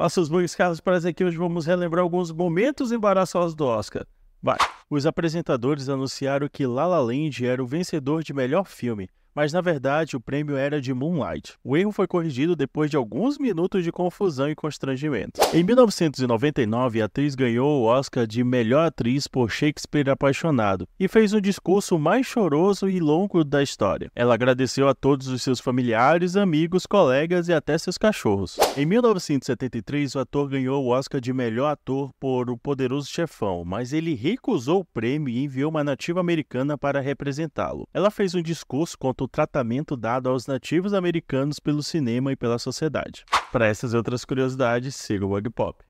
Nossos bons Carlos Praz aqui. Hoje vamos relembrar alguns momentos embaraçosos do Oscar. Vai! Os apresentadores anunciaram que La La Land era o vencedor de melhor filme mas na verdade o prêmio era de Moonlight. O erro foi corrigido depois de alguns minutos de confusão e constrangimento. Em 1999, a atriz ganhou o Oscar de melhor atriz por Shakespeare Apaixonado e fez um discurso mais choroso e longo da história. Ela agradeceu a todos os seus familiares, amigos, colegas e até seus cachorros. Em 1973, o ator ganhou o Oscar de melhor ator por O Poderoso Chefão, mas ele recusou o prêmio e enviou uma nativa americana para representá-lo. Ela fez um discurso contra quanto o tratamento dado aos nativos americanos pelo cinema e pela sociedade. Para essas e outras curiosidades, siga o Pop.